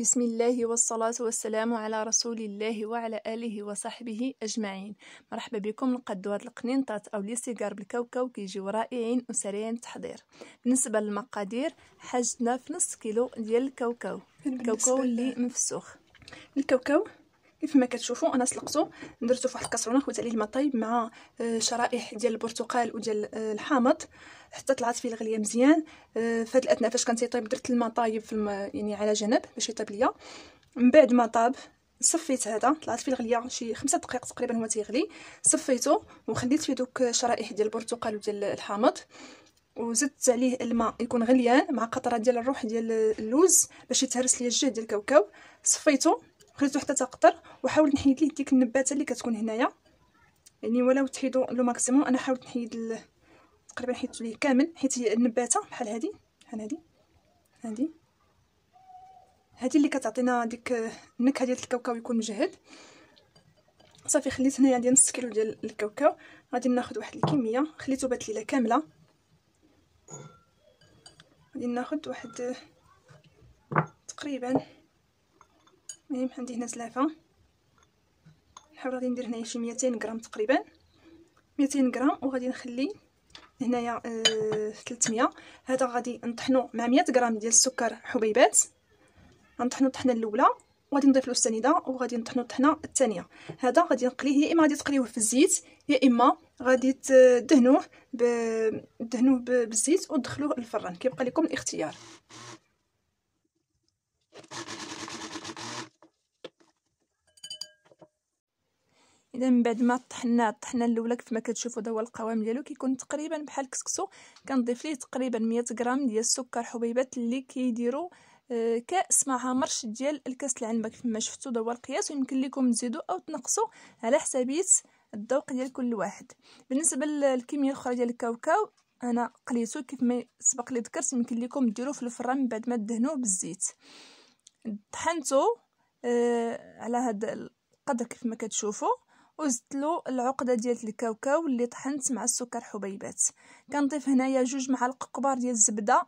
بسم الله والصلاة والسلام على رسول الله وعلى آله وصحبه أجمعين مرحبا بكم القدوات القنينطات أو لي بالكوكو كيجيو رائعين وسريعين التحضير بالنسبة للمقادير حاجتنا في نص كيلو ديال الكوكو الكوكو اللي مفسوخ الكوكو كيفما كتشوفوا انا سلقته درتو فواحد الكاسرونه خويت عليه الماء طايب مع آه، شرائح ديال البرتقال وديال آه، الحامض حتى طلعت فيه الغليه مزيان آه، فهاد الاثناء فاش كان تيطيب درت الماء طايب في الم... يعني على جنب باش يطيب ليا من بعد ما طاب صفيت هذا طلعت فيه الغليه شي خمسة دقائق تقريبا هو تيغلي صفيته وخليت فيه دوك شرائح ديال البرتقال وديال الحامض وزدت عليه الماء يكون غليان مع قطره ديال الروح ديال اللوز باش يتهرس ليا الجهد ديال الكاوكاو صفيته خليته حتى تقطر وحاولت نحيد ليه ديك النباتة اللي كتكون هنايا يعني ولو تحيدو لو ماكسيموم انا حاولت نحيد ال... تقريبا حيدت ليه كامل حيت النباتة بحال هادي بحال هادي هادي هادي اللي كتعطينا ديك النكهه ديال الكاوكاو يكون مجهد صافي خليت هنايا ديال نص كيلو ديال الكاوكاو غادي ناخذ واحد الكميه خليته بات ليله كامله غادي ناخذ واحد تقريبا المهم عندي هنا زلافه نحاول غادي ندير هنايا شي 200 غرام تقريبا 200 غرام وغادي نخلي هنايا آه 300 هذا غادي نطحنو مع 100 غرام ديال السكر حبيبات غنطحنو الطحنه الاولى وغادي نضيف له السنيده وغادي نطحنو الطحنه الثانيه هذا غادي نقليه يا اما غادي تقليوه في الزيت يا اما غادي تدهنوه ب... دهنوه ب... بالزيت ودخلوه الفرن كيبقى لكم الاختيار اذا من بعد ما طحنا الطحنه الاولى كيف ما كتشوفوا هو القوام ديالو كيكون تقريبا بحال الكسكسو كنضيف ليه تقريبا 100 غرام ديال السكر حبيبات اللي كيديروا آه، كاس مع مرش ديال الكاس العنبه كيف ما شفتوا هو القياس ويمكن لكم تزيدوا او تنقصوا على حسابيه الذوق ديال كل واحد بالنسبه للكميه الاخرى ديال الكاوكاو انا قليتو كيف ما سبق لي ذكرت يمكن لكم ديروه في الفران بعد ما دهنوه بالزيت طحنتو آه على هذا القدر كيف ما كتشوفوا وزدت العقده ديال الكاوكاو اللي طحنت مع السكر حبيبات كنضيف هنايا جوج معالق كبار ديال الزبده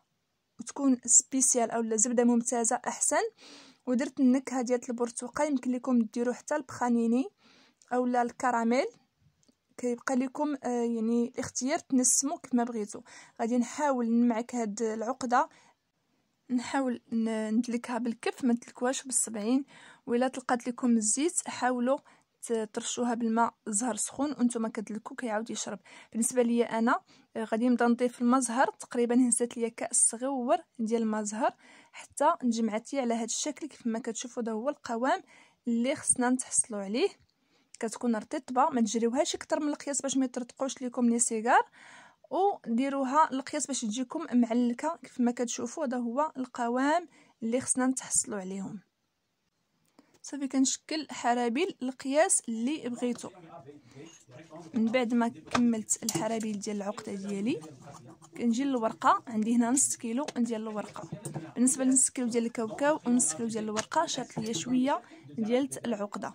وتكون سبيسيال اولا زبده ممتازه احسن ودرت النكهه ديال البرتقال يمكن لكم ديرو حتى البخانيني اولا الكراميل كيبقى لكم آه يعني الاختيار تنسمو كيف ما بغيتو غادي نحاول نمعك هاد العقده نحاول ندلكها بالكف ما تلكواش بالسبعين ولا تلقات لكم الزيت حاولوا ترشوها بالماء زهر سخون وانتم كدلكو كيعاود يشرب بالنسبه ليا انا آه، غادي نبدا نضيف الماء زهر تقريبا هزات ليا كاس صغيور ديال الماء زهر حتى نجمعت على هذا الشكل كيف ما كتشوفوا هذا هو القوام اللي خصنا نتحصلوا عليه كتكون رطبه ما تجريوهاش اكثر من القياس باش ما يترتقوش لكم لي سيجار وديروها القياس باش تجيكم معلكه كيف ما كتشوفوا هذا هو القوام اللي خصنا نتحصلوا عليهم صافي كنشكل حرابيل القياس اللي بغيتو من بعد ما كملت الحرابيل ديال العقده ديالي كنجي للورقه عندي هنا نص كيلو ديال الورقه بالنسبه لنص كيلو ديال الكاوكاو ونص كيلو ديال الورقه شات ليا شويه ديال العقده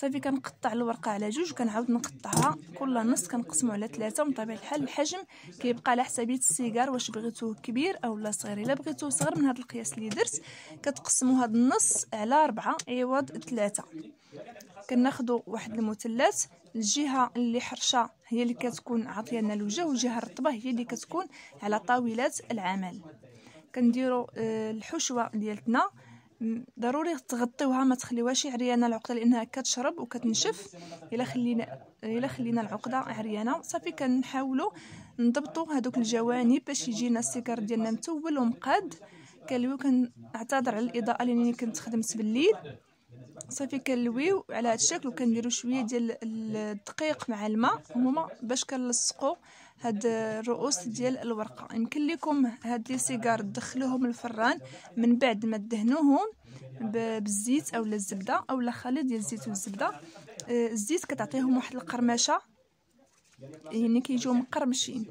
صافي كنقطع الورقه على جوج وكنعاود نقطعها كل نص كنقسمو على ثلاثه ومن طبيعه الحال الحجم كيبقى على حسابيه السيجار واش بغيتوه كبير اولا صغير الا بغيتوه صغر من هذا القياس اللي درت كتقسموا هذا النص على أربعة عوض ثلاثة كناخدو واحد المثلث الجهه اللي حرشه هي اللي كتكون عاطيه لنا الوجه والجهه الرطبه هي اللي كتكون على طاولات العمل كنديروا آه، الحشوه ديالتنا ضروري تغطيوها ما تخليوهاش عريانه العقده لانها كتشرب وكتنشف الا خلينا الا خلينا العقده عريانه صافي كنحاولوا نضبطوا هذوك الجوانب باش يجينا السكر ديالنا متول ومقاد كنلويو كنعتذر على الاضاءه لانني كنت خدمت بالليل صافي كنلويو على هذا الشكل وكنديروا شويه ديال الدقيق مع الماء هما باش كنلصقوا هاد الرؤوس ديال الورقه يمكن لكم هاد لي سيجار تدخلوهم الفران من بعد ما دهنوهم بالزيت اولا الزبده اولا خليط ديال الزيت والزبده آه، الزيت كتعطيهم واحد القرمشه يعني كيجيو مقرمشين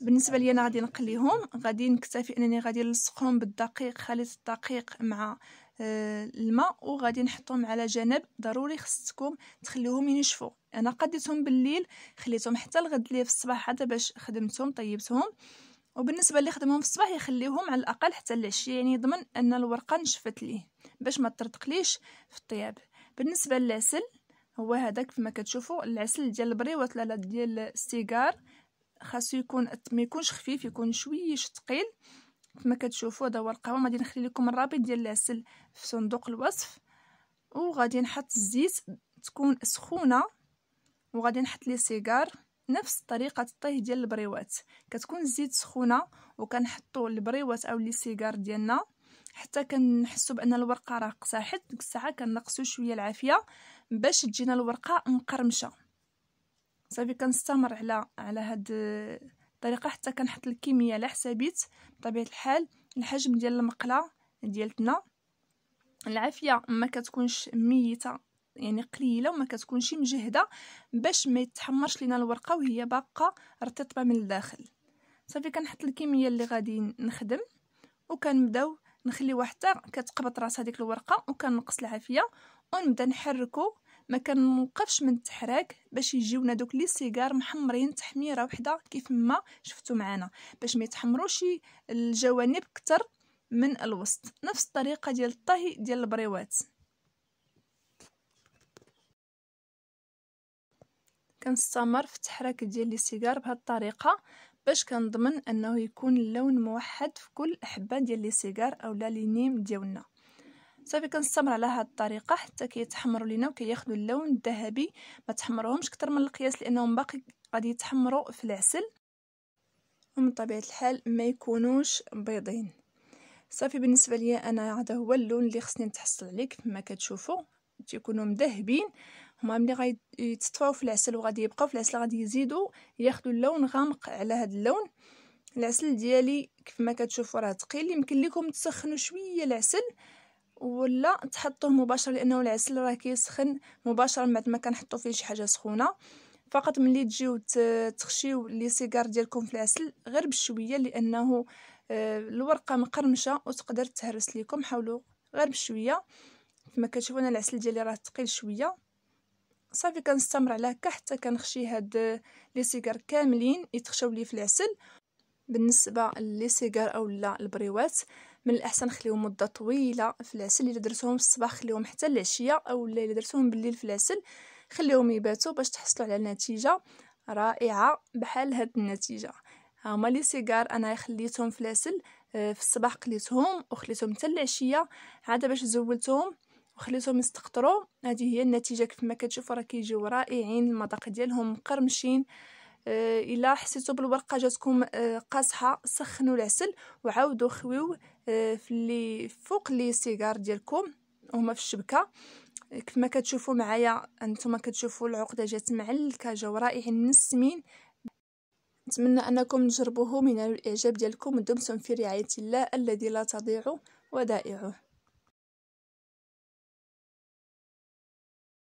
بالنسبه لي انا غادي نقليهم غادي نكتفي انني غادي نلصقهم بالدقيق خليط الدقيق مع آه، الماء وغادي نحطهم على جنب ضروري خصكم تخليهم ينشفوا انا قديتهم بالليل خليتهم حتى الغد ليه في الصباح هذا باش خدمتهم طيبتهم وبالنسبه اللي خدمهم في الصباح يخليهم على الاقل حتى العشيه يعني يضمن ان الورقه نشفت ليه باش ما ترتقليش في الطياب بالنسبه للعسل هو هذاك كما كتشوفوا العسل ديال البريوات لا ديال السيجار خاصو يكون ما يكونش خفيف يكون شويه ثقيل كما كتشوفوا هذا هو القهوه غادي نخلي لكم الرابط ديال العسل في صندوق الوصف وغادي نحط الزيت تكون سخونه وغادي نحط لي سيجار نفس طريقه الطهي ديال البريوات كتكون الزيت سخونه وكنحطوا البريوات او لي سيجار ديالنا حتى كنحسوا بان الورقه راه قساحت ديك الساعه كنقصوا شويه العافيه باش تجينا الورقه مقرمشه صافي كنستمر على على هاد طريقه حتى كنحط الكميه على حسابيت بطبيعه الحال الحجم ديال المقله ديالتنا العافيه ما كتكونش ميته يعني قليله وما كتكونش مجهده باش ما يتحمرش لينا الورقه وهي باقه رطبه من الداخل صافي كنحط الكميه اللي غادي نخدم وكنبداو نخليوها حتى كتقبط راس هذيك الورقه وكنقص العافيه ونبدا نحركو ما كنوقفش من التحراك باش يجيونا دوك لي سيجار محمرين تحميره وحده كيف ما شفتو معانا باش ما يتحمروش الجوانب كتر من الوسط نفس الطريقه ديال الطهي ديال البريوات كنستمر في التحراك ديال لي سيجار بهذه الطريقه باش كنضمن انه يكون اللون موحد في كل حبه ديال لي سيجار اولا لي نيم ديالنا صافي كنستمر على هاد الطريقه حتى كيتحمروا لينا وكياخذوا اللون الذهبي ما تحمروهمش كتر من القياس لانهم باقي غادي يتحمروا في العسل ومن طبيعه الحال ما يكونوش بيضين صافي بالنسبه ليا انا هذا هو اللون اللي خصني نتحصل عليه كما كتشوفوا تيكونوا مذهبين هما ملي غيتطفاو في العسل وغادي يبقاو في العسل غادي يزيدوا ياخذوا اللون غامق على هذا اللون العسل ديالي كيف ما كتشوفوا راه ثقيل يمكن لكم تسخنوا شويه العسل ولا تحطوه مباشره لانه العسل راه كيسخن مباشره من بعد ما كنحطو فيه شي حاجه سخونه فقط ملي تجيو تخشيو لي سيجار ديالكم في العسل غير بشويه لانه آه، الورقه مقرمشه وتقدر تهرس ليكم حاولوا غير بشويه كما كتشوفوا انا العسل ديالي راه ثقيل شويه صافي كنستمر على هكا حتى كنخشي هاد آه، لي سيجار كاملين يتخشاو لي في العسل بالنسبه لي سيجار اولا البريوات من الاحسن خليهم مده طويله في العسل الا درتوهم في الصباح خليهم حتى العشيه او الا درتوهم بالليل في العسل خليهم يباتوا باش تحصلوا على نتيجه رائعه بحال هاد النتيجه هما لي سيجار انا خليتهم في العسل آه، في الصباح قليتهم وخليتهم حتى العشيه عاد باش زولتهم وخليتهم يستقطروا هذه هي النتيجه كيف ما كتشوفوا راه كيجيو رائعين المذاق ديالهم مقرمشين آه، الا حسيتو بالورقه جاتكم آه، قاصحه سخنوا العسل وعاودوا خويو آه، في اللي فوق لي سيجار ديالكم هما في الشبكه كما كتشوفوا معايا انتم كتشوفوا العقده جات معلكه جو إيه، رائعين النسمين نتمنى انكم تجربوه من الاعجاب ديالكم ودمتم في رعايه الله الذي لا تضيع ودائعه